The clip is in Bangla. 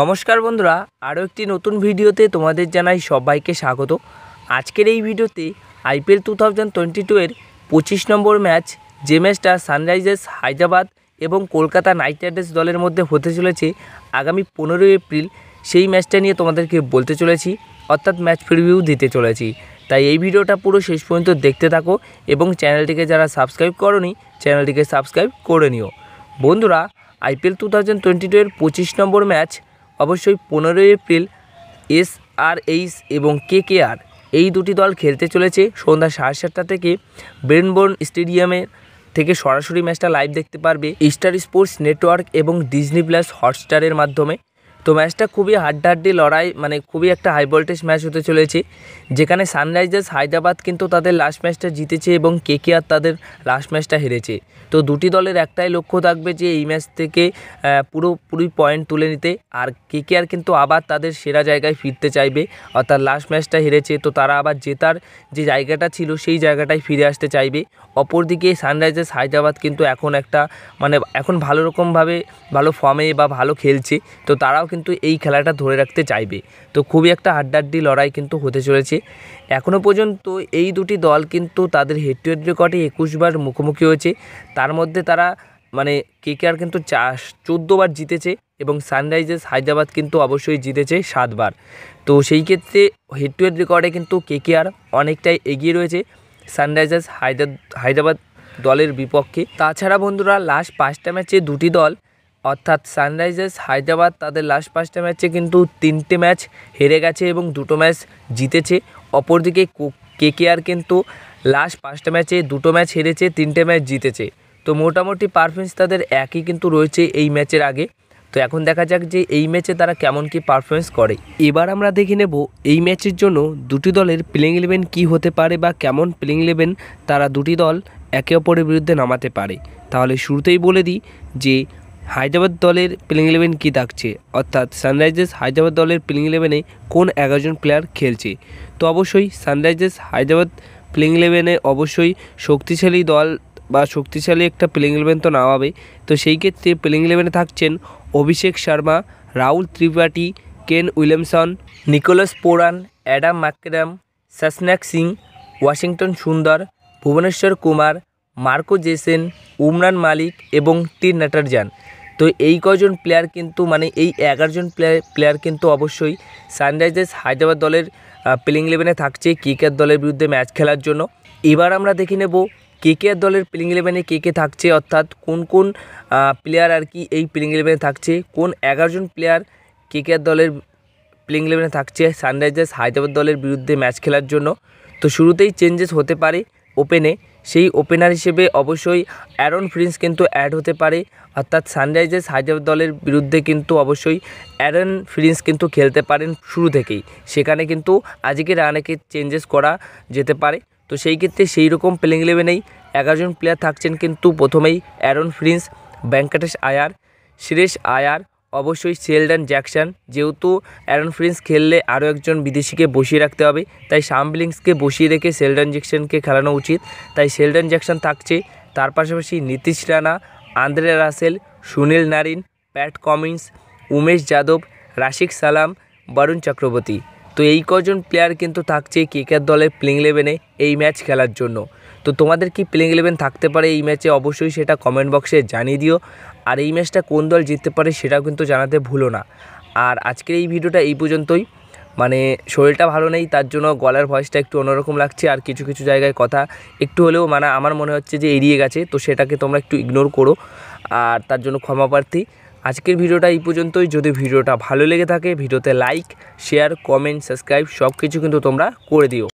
নমস্কার বন্ধুরা আরও একটি নতুন ভিডিওতে তোমাদের জানাই সবাইকে স্বাগত আজকের এই ভিডিওতে IPL two thousand twenty two এর পঁচিশ নম্বর ম্যাচ যে ম্যাচটা সানরাইজার্স হায়দ্রাবাদ এবং কলকাতা নাইট রাইডার্স দলের মধ্যে হতে চলেছে আগামী পনেরোই এপ্রিল সেই ম্যাচটা নিয়ে তোমাদেরকে বলতে চলেছি অর্থাৎ ম্যাচ প্রিভিউ দিতে চলেছি তাই এই ভিডিওটা পুরো শেষ পর্যন্ত দেখতে থাকো এবং চ্যানেলটিকে যারা সাবস্ক্রাইব করনি চ্যানেলটিকে সাবস্ক্রাইব করে নিও বন্ধুরা IPL two thousand twenty two এর পঁচিশ নম্বর ম্যাচ অবশ্যই পনেরোই এপ্রিল এস আর এইচ এবং কে কে আর এই দুটি দল খেলতে চলেছে সন্ধ্যা সাড়ে সাতটা থেকে ব্রেনবোর্ন স্টেডিয়ামের থেকে সরাসরি ম্যাচটা লাইভ দেখতে পারবে স্টার স্পোর্টস নেটওয়ার্ক এবং ডিজনি প্লাস হটস্টারের মাধ্যমে তো ম্যাচটা খুবই হাড্ডাহাড্ডি লড়াই মানে খুবই একটা হাই ভোল্টেজ ম্যাচ হতে চলেছে যেখানে সানরাইজার্স হায়দ্রাবাদ কিন্তু তাদের লাস্ট ম্যাচটা জিতেছে এবং কে আর তাদের লাস্ট ম্যাচটা হেরেছে তো দুটি দলের একটাই লক্ষ্য থাকবে যে এই ম্যাচ থেকে পুরোপুরি পয়েন্ট তুলে নিতে আর কে আর কিন্তু আবার তাদের সেরা জায়গায় ফিরতে চাইবে অর্থাৎ লাস্ট ম্যাচটা হেরেছে তো তারা আবার জেতার যে জায়গাটা ছিল সেই জায়গাটায় ফিরে আসতে চাইবে অপরদিকে সানরাইজার্স হায়দ্রাবাদ কিন্তু এখন একটা মানে এখন ভালো রকমভাবে ভালো ফর্মে বা ভালো খেলছে তো তারাও কিন্তু এই খেলাটা ধরে রাখতে চাইবে তো খুবই একটা হাড্ডাহাড্ডি লড়াই কিন্তু হতে চলেছে এখনও পর্যন্ত এই দুটি দল কিন্তু তাদের হেড টু হেড রেকর্ডে একুশবার মুখোমুখি হয়েছে তার মধ্যে তারা মানে কেকেআর কিন্তু চা চোদ্দোবার জিতেছে এবং সানরাইজার্স হায়দ্রাবাদ কিন্তু অবশ্যই জিতেছে সাতবার তো সেই ক্ষেত্রে হেড টু হেড রেকর্ডে কিন্তু কেকেআর অনেকটাই এগিয়ে রয়েছে সানরাইজার্স হায়দ্রাবাদ দলের বিপক্ষে তাছাড়া বন্ধুরা লাস্ট পাঁচটা ম্যাচে দুটি দল অর্থাৎ সানরাইজার্স হায়দ্রাবাদ তাদের লাস্ট পাঁচটা ম্যাচে কিন্তু তিনটে ম্যাচ হেরে গেছে এবং দুটো ম্যাচ জিতেছে অপরদিকে কেকেআর কিন্তু লাস্ট পাঁচটা ম্যাচে দুটো ম্যাচ হেরেছে তিনটে ম্যাচ জিতেছে তো মোটামুটি পারফরমেন্স তাদের একই কিন্তু রয়েছে এই ম্যাচের আগে তো এখন দেখা যাক যে এই ম্যাচে তারা কেমন কি পারফরমেন্স করে এবার আমরা দেখে নেব এই ম্যাচের জন্য দুটি দলের প্লেইং ইলেভেন কী হতে পারে বা কেমন প্লেইং ইলেভেন তারা দুটি দল একে অপরের বিরুদ্ধে নামাতে পারে তাহলে শুরুতেই বলে দিই যে হায়দ্রাবাদ দলের প্লেইং ইলেভেন কী থাকছে অর্থাৎ সানরাইজার্স হায়দ্রাবাদ দলের প্লেইং ইলেভেনে কোন এগারোজন প্লেয়ার খেলছে তো অবশ্যই সানরাইজার্স হায়দ্রাবাদ প্লেইং ইলেভেনে অবশ্যই শক্তিশালী দল বা শক্তিশালী একটা প্লেইং ইলেভেন তো নামাবে তো সেই ক্ষেত্রে প্লেইং ইলেভেনে থাকছেন অভিষেক Sharma Rahul Tripathi Kane Williamson Nicholas Pooran Aiden Markram Shashank Singh Washington Sundar Bhuvneshwar Kumar Marco Jansen Umran Malik এবং তীর নাটারজান তো এই কজন প্লেয়ার কিন্তু মানে এই এগারোজন প্লেয়ার প্লেয়ার কিন্তু অবশ্যই সানরাইজার্স হায়দ্রাবাদ দলের প্লেইং ইলেভেনে থাকছে কেকেআর দলের বিরুদ্ধে ম্যাচ খেলার জন্য এবার আমরা দেখে নেব কেকেআর দলের প্লেইং ইলেভেনে কে কে থাকছে অর্থাৎ কোন কোন প্লেয়ার আর কি এই প্লেইং ইলেভেনে থাকছে কোন এগারোজন প্লেয়ার কেকেআর দলের প্লেইং ইলেভেনে থাকছে সানরাইজার্স হায়দ্রাবাদ দলের বিরুদ্ধে ম্যাচ খেলার জন্য তো শুরুতেই চেঞ্জেস হতে পারে ওপেনে সেই ওপেনার হিসেবে অবশ্যই অ্যারন ফ্রিন্স কিন্তু অ্যাড হতে পারে অর্থাৎ সানরাইজার্স হায়দ্রাবাদ দলের বিরুদ্ধে কিন্তু অবশ্যই অ্যারন ফ্রিন্স কিন্তু খেলতে পারেন শুরু থেকেই সেখানে কিন্তু আজকে রানাকে চেঞ্জেস করা যেতে পারে তো সেই ক্ষেত্রে সেই রকম প্লেয়িং ইলেভেনেই এগারোজন প্লেয়ার থাকছেন কিন্তু প্রথমেই অ্যারন ফ্রিন্স ব্যাঙ্কটেশ আয়ার শ্রেষ আয়ার অবশ্যই সেলডান জ্যাকসন যেহেতু অ্যারন ফ্রিন্স খেললে আরও একজন বিদেশিকে বসিয়ে রাখতে হবে তাই সামব্লিংসকে বসিয়ে রেখে সেলডান জ্যাকসনকে খেলানো উচিত তাই সেলডান জ্যাকসন থাকছে তার পাশাপাশি Nitish Rana Andre Russell Sunil Narine Pat Cummins Umesh Yadav Rasikh Salam Varun Chakraborty তো এই কজন প্লেয়ার কিন্তু থাকছে কেকের দলের প্লেইং লেভেনে এই ম্যাচ খেলার জন্য তো তোমাদের কি প্লেইং ইলেভেন থাকতে পারে এই ম্যাচে অবশ্যই সেটা কমেন্ট বক্সে জানিয়ে দিও আর এই ম্যাচটা কোন দল জিততে পারে সেটাও কিন্তু জানাতে ভুলো না আর আজকের এই ভিডিওটা এই পর্যন্তই মানে শরীরটা ভালো নেই তার জন্য গলার ভয়েসটা একটু অন্যরকম লাগছে আর কিছু কিছু জায়গায় কথা একটু হলেও মানে আমার মনে হচ্ছে যে এড়িয়ে গেছে তো সেটাকে তোমরা একটু ইগনোর করো আর তার জন্য ক্ষমা প্রার্থী আজকের ভিডিওটা এই পর্যন্তই যদি ভিডিওটা ভালো লেগে থাকে ভিডিওতে লাইক শেয়ার কমেন্ট সাবস্ক্রাইব সব কিছু কিন্তু তোমরা করে দিও